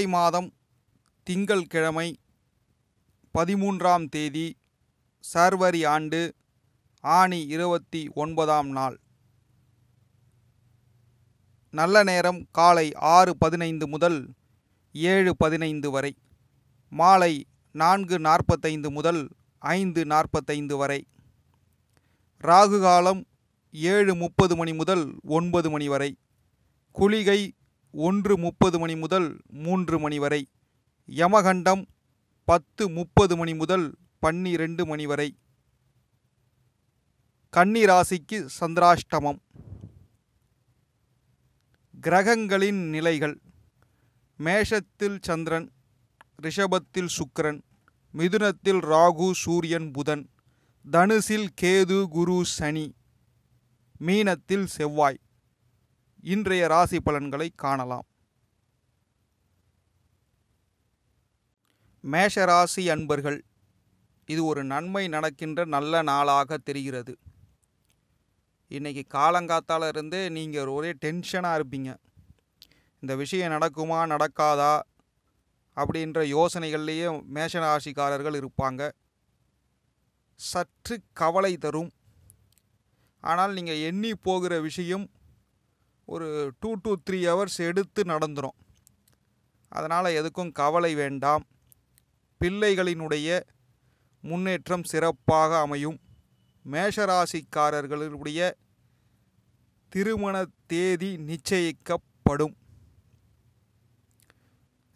ஜூலை மாதம் திங்கள் கிழமை பதிமூன்றாம் தேதி சர்வரி ஆண்டு ஆணி இருபத்தி ஒன்பதாம் நாள் நல்ல நேரம் காலை ஆறு பதினைந்து முதல் ஏழு பதினைந்து வரை மாலை நான்கு நாற்பத்தைந்து முதல் ஐந்து நாற்பத்தைந்து வரை ராகு காலம் ஏழு முப்பது மணி முதல் ஒன்பது மணி வரை குளிகை ஒன்று முப்பது மணி முதல் மூன்று மணி வரை யமகண்டம் பத்து முப்பது மணி முதல் பன்னிரெண்டு மணி வரை கன்னிராசிக்கு சந்திராஷ்டமம் கிரகங்களின் நிலைகள் மேஷத்தில் சந்திரன் ரிஷபத்தில் சுக்கிரன் மிதுனத்தில் ராகு சூரியன் புதன் தனுசில் கேது குரு சனி மீனத்தில் செவ்வாய் இன்றைய ராசி பலன்களை காணலாம் மேஷ ராசி அன்பர்கள் இது ஒரு நன்மை நடக்கின்ற நல்ல நாளாக தெரிகிறது இன்றைக்கி காலங்காத்தால் இருந்தே நீங்கள் ஒரே டென்ஷனாக இருப்பீங்க இந்த விஷயம் நடக்குமா நடக்காதா அப்படின்ற யோசனைகள்லேயே மேஷராசிக்காரர்கள் இருப்பாங்க சற்று கவலை தரும் ஆனால் நீங்கள் எண்ணி போகிற விஷயம் ஒரு டூ டு த்ரீ ஹவர்ஸ் எடுத்து நடந்துடும் அதனால் எதுக்கும் கவலை வேண்டாம் பிள்ளைகளினுடைய முன்னேற்றம் சிறப்பாக அமையும் மேஷராசிக்காரர்களுடைய திருமண தேதி நிச்சயிக்கப்படும்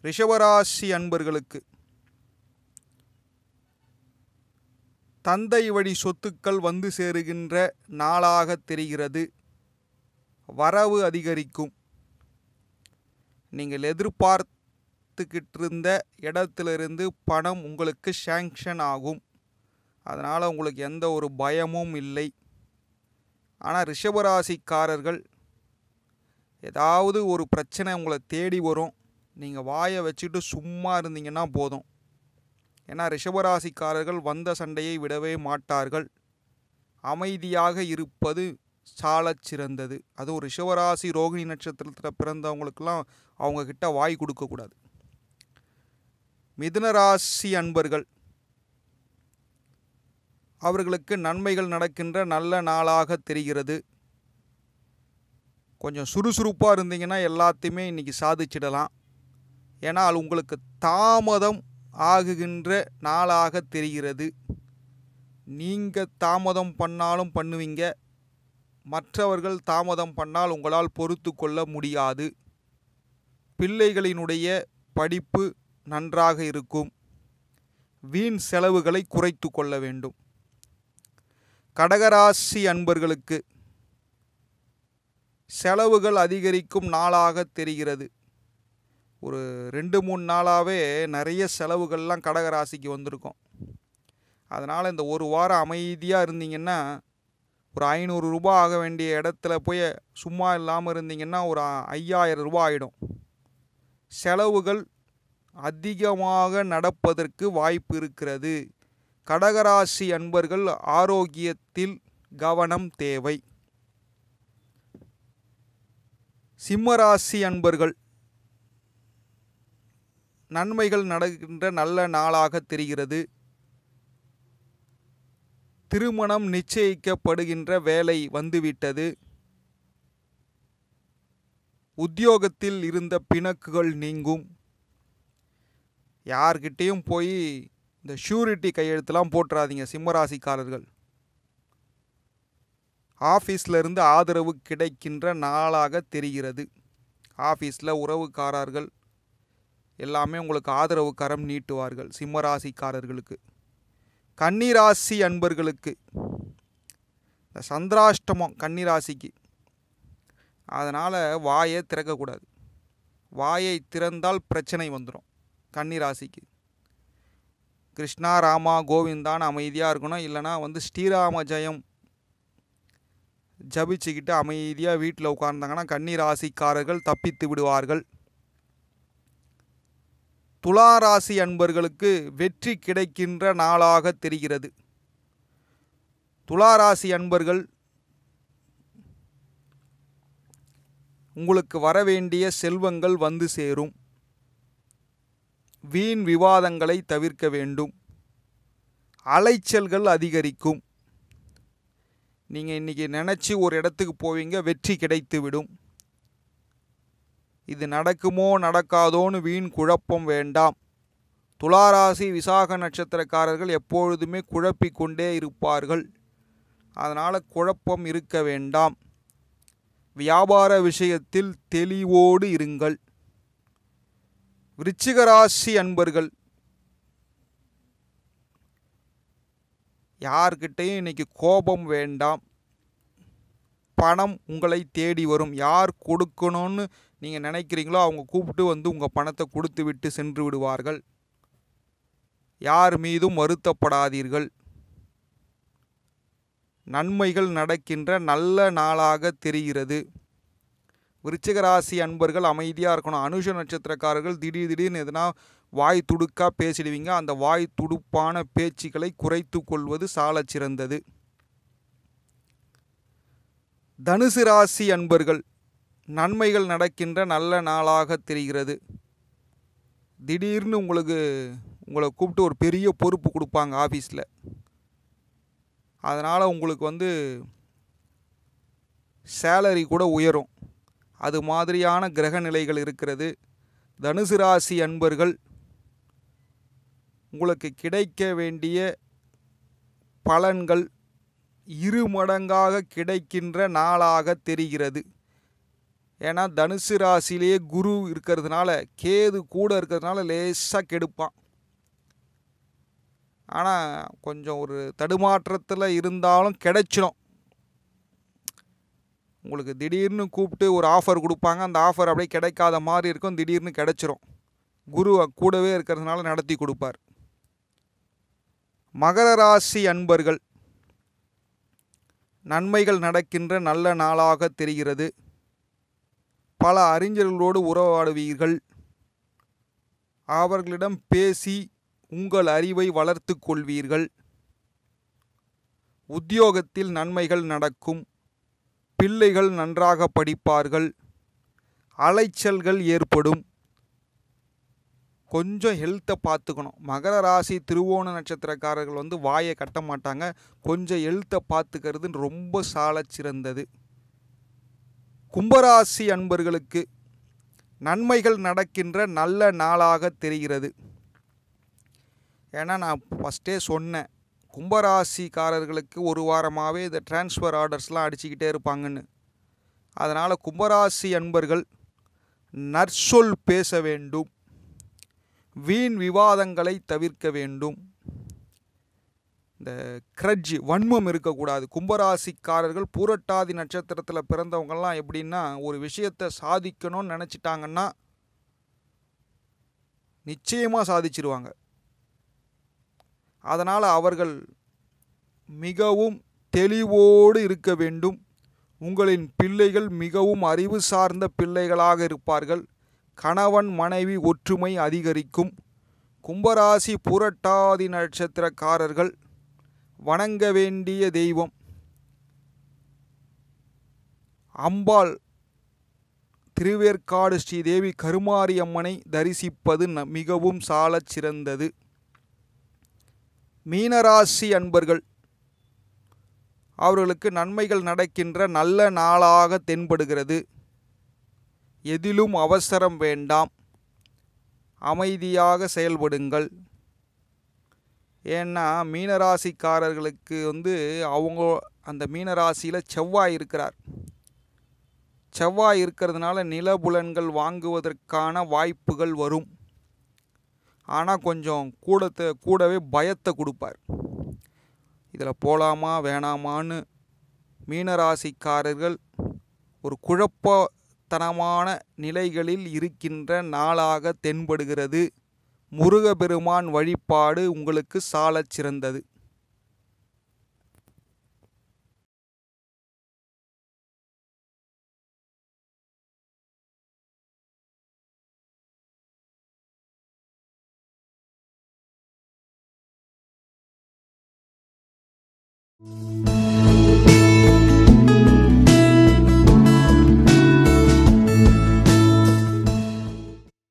ரிஷவராசி அன்பர்களுக்கு தந்தை வழி சொத்துக்கள் வந்து சேருகின்ற நாளாக தெரிகிறது வரவு அதிகரிக்கும் நீங்கள் எதிர்பார்த்துக்கிட்டு இருந்த இடத்துலேருந்து பணம் உங்களுக்கு சேங்ஷன் ஆகும் அதனால் உங்களுக்கு எந்த ஒரு பயமும் இல்லை ஆனால் ரிஷபராசிக்காரர்கள் ஏதாவது ஒரு பிரச்சனை உங்களை தேடி வரும் நீங்கள் வாயை வச்சுட்டு சும்மா இருந்தீங்கன்னா போதும் ஏன்னா ரிஷபராசிக்காரர்கள் வந்த சண்டையை விடவே மாட்டார்கள் அமைதியாக இருப்பது சாலச் சிறந்தது அது ஒரு சிவராசி ரோகிணி நட்சத்திரத்தில் பிறந்தவங்களுக்கெல்லாம் அவங்கக்கிட்ட வாய் கொடுக்கக்கூடாது மிதுனராசி அன்பர்கள் அவர்களுக்கு நன்மைகள் நடக்கின்ற நல்ல நாளாக தெரிகிறது கொஞ்சம் சுறுசுறுப்பாக இருந்தீங்கன்னா எல்லாத்தையுமே இன்றைக்கி சாதிச்சிடலாம் ஏன்னால் உங்களுக்கு தாமதம் ஆகுகின்ற நாளாக தெரிகிறது நீங்கள் தாமதம் பண்ணாலும் பண்ணுவீங்க மற்றவர்கள் தாமதம் பண்ணால் உங்களால் பொறுத்து கொள்ள முடியாது பிள்ளைகளினுடைய படிப்பு நன்றாக இருக்கும் வீண் செலவுகளை குறைத்து கொள்ள வேண்டும் கடகராசி அன்பர்களுக்கு செலவுகள் அதிகரிக்கும் நாளாக தெரிகிறது ஒரு ரெண்டு மூணு நாளாகவே நிறைய செலவுகள்லாம் கடகராசிக்கு வந்திருக்கும் அதனால் இந்த ஒரு வாரம் அமைதியாக இருந்தீங்கன்னா ஒரு ஐநூறு ரூபா ஆக வேண்டிய இடத்துல போய் சும்மா இல்லாமல் இருந்தீங்கன்னா ஒரு ஐயாயிரம் ரூபா ஆகிடும் செலவுகள் அதிகமாக நடப்பதற்கு வாய்ப்பு இருக்கிறது கடகராசி அன்பர்கள் ஆரோக்கியத்தில் கவனம் தேவை சிம்மராசி அன்பர்கள் நன்மைகள் நடக்கின்ற நல்ல நாளாக தெரிகிறது திருமணம் நிச்சயிக்கப்படுகின்ற வேலை வந்துவிட்டது உத்தியோகத்தில் இருந்த பிணக்குகள் நீங்கும் யார்கிட்டேயும் போய் இந்த ஷூரிட்டி கையெழுத்துலாம் போட்டுறாதீங்க சிம்மராசிக்காரர்கள் ஆஃபீஸில் இருந்து ஆதரவு கிடைக்கின்ற நாளாக தெரிகிறது ஆஃபீஸில் உறவுக்காரர்கள் எல்லாமே உங்களுக்கு ஆதரவு கரம் நீட்டுவார்கள் சிம்மராசிக்காரர்களுக்கு கன்னிராசி அன்பர்களுக்கு இந்த சந்திராஷ்டமம் கன்னிராசிக்கு அதனால் வாயை திறக்கக்கூடாது வாயை திறந்தால் பிரச்சனை வந்துடும் கன்னிராசிக்கு கிருஷ்ணா ராமா கோவிந்தான் அமைதியாக இருக்கணும் இல்லைனா வந்து ஸ்ரீராம ஜெயம் ஜபிச்சுக்கிட்டு அமைதியாக வீட்டில் உட்கார்ந்தாங்கன்னா கன்னிராசிக்காரர்கள் தப்பித்து விடுவார்கள் துளாராசி அன்பர்களுக்கு வெற்றி கிடைக்கின்ற நாளாக தெரிகிறது துளாராசி அன்பர்கள் உங்களுக்கு வரவேண்டிய செல்வங்கள் வந்து சேரும் வீண் விவாதங்களை தவிர்க்க வேண்டும் அலைச்சல்கள் அதிகரிக்கும் நீங்கள் இன்றைக்கி நினச்சி ஒரு இடத்துக்கு போவீங்க வெற்றி கிடைத்துவிடும் இது நடக்குமோ நடக்காதோன்னு வீண் குழப்பம் வேண்டாம் துளாராசி விசாக நட்சத்திரக்காரர்கள் எப்பொழுதுமே குழப்பிக்கொண்டே இருப்பார்கள் அதனால் குழப்பம் இருக்க வேண்டாம் வியாபார விஷயத்தில் தெளிவோடு இருங்கள் விருச்சிகராசி அன்பர்கள் யார்கிட்டையும் இன்றைக்கி கோபம் வேண்டாம் பணம் உங்களை தேடி வரும் யார் கொடுக்கணும்னு நீங்கள் நினைக்கிறீங்களோ அவங்க கூப்பிட்டு வந்து உங்கள் பணத்தை கொடுத்து விட்டு சென்று விடுவார்கள் யார் மீதும் வருத்தப்படாதீர்கள் நன்மைகள் நடக்கின்ற நல்ல நாளாக தெரிகிறது விருச்சிகராசி அன்பர்கள் அமைதியாக இருக்கணும் அனுஷ நட்சத்திரக்காரர்கள் திடீர் திடீர்னு எதுனா வாய் துடுக்காக பேசிடுவீங்க அந்த வாய் துடுப்பான பேச்சுக்களை குறைத்து கொள்வது சால சிறந்தது தனுசு ராசி அன்பர்கள் நன்மைகள் நடக்கின்ற நல்ல நாளாக தெரிகிறது திடீர்னு உங்களுக்கு உங்களை கூப்பிட்டு ஒரு பெரிய பொறுப்பு கொடுப்பாங்க ஆஃபீஸில் அதனால் உங்களுக்கு வந்து சேலரி கூட உயரும் அது மாதிரியான கிரக நிலைகள் இருக்கிறது தனுசு ராசி அன்பர்கள் உங்களுக்கு கிடைக்க வேண்டிய பலன்கள் இரு மடங்காக கிடைக்கின்ற நாளாக தெரிகிறது ஏன்னா தனுசு ராசிலேயே குரு இருக்கிறதுனால கேது கூட இருக்கிறதுனால லேசாக கெடுப்பான் ஆனால் கொஞ்சம் ஒரு தடுமாற்றத்தில் இருந்தாலும் கிடைச்சிடும் உங்களுக்கு திடீர்னு கூப்பிட்டு ஒரு ஆஃபர் கொடுப்பாங்க அந்த ஆஃபர் அப்படியே கிடைக்காத மாதிரி இருக்கும் திடீர்னு கிடைச்சிரும் குரு கூடவே இருக்கிறதுனால நடத்தி கொடுப்பார் மகர ராசி அன்பர்கள் நன்மைகள் நடக்கின்ற நல்ல நாளாக தெரிகிறது பல அறிஞர்களோடு உறவாடுவீர்கள் அவர்களிடம் பேசி உங்கள் அறிவை வளர்த்து கொள்வீர்கள் உத்தியோகத்தில் நன்மைகள் நடக்கும் பிள்ளைகள் நன்றாக படிப்பார்கள் அலைச்சல்கள் ஏற்படும் கொஞ்சம் ஹெல்த்தை பார்த்துக்கணும் மகர ராசி திருவோண நட்சத்திரக்காரர்கள் வந்து வாயை கட்ட மாட்டாங்க கொஞ்சம் ஹெல்த்தை பார்த்துக்கிறது ரொம்ப சால சிறந்தது கும்பராசி அன்பர்களுக்கு நன்மைகள் நடக்கின்ற நல்ல நாளாக தெரிகிறது ஏன்னா நான் ஃபஸ்ட்டே சொன்னேன் கும்பராசிக்காரர்களுக்கு ஒரு வாரமாகவே இந்த டிரான்ஸ்ஃபர் ஆர்டர்ஸ்லாம் அடிச்சுக்கிட்டே இருப்பாங்கன்னு அதனால் கும்பராசி அன்பர்கள் நற்சொல் பேச வேண்டும் வீண் விவாதங்களை தவிர்க்க வேண்டும் இந்த கிரட்ஜ் வன்மம் இருக்கக்கூடாது கும்பராசிக்காரர்கள் பூரட்டாதி நட்சத்திரத்தில் பிறந்தவங்கள்லாம் எப்படின்னா ஒரு விஷயத்தை சாதிக்கணும்னு நினச்சிட்டாங்கன்னா நிச்சயமாக சாதிச்சிருவாங்க அதனால் அவர்கள் மிகவும் தெளிவோடு இருக்க வேண்டும் உங்களின் பிள்ளைகள் மிகவும் அறிவு சார்ந்த பிள்ளைகளாக இருப்பார்கள் கணவன் மனைவி ஒற்றுமை அதிகரிக்கும் கும்பராசி புரட்டாதி நட்சத்திரக்காரர்கள் வணங்க வேண்டிய தெய்வம் அம்பாள் திருவேற்காடு ஸ்ரீதேவி கருமாரியம்மனை தரிசிப்பது மிகவும் சாலச் சிறந்தது மீனராசி அன்பர்கள் அவர்களுக்கு நன்மைகள் நடக்கின்ற நல்ல நாளாக தென்படுகிறது எதிலும் அவசரம் வேண்டாம் அமைதியாக செயல்படுங்கள் ஏன்னா மீனராசிக்காரர்களுக்கு வந்து அவங்க அந்த மீனராசியில் செவ்வாய் இருக்கிறார் செவ்வாய் இருக்கிறதுனால நிலபுலன்கள் வாங்குவதற்கான வாய்ப்புகள் வரும் ஆனால் கொஞ்சம் கூடத்தை கூடவே பயத்தை கொடுப்பார் இதில் போகலாமா வேணாமான்னு மீனராசிக்காரர்கள் ஒரு குழப்பத்தனமான நிலைகளில் இருக்கின்ற நாளாக தென்படுகிறது முருகபெருமான் வழிபாடு உங்களுக்கு சாலச் சிறந்தது Thank you.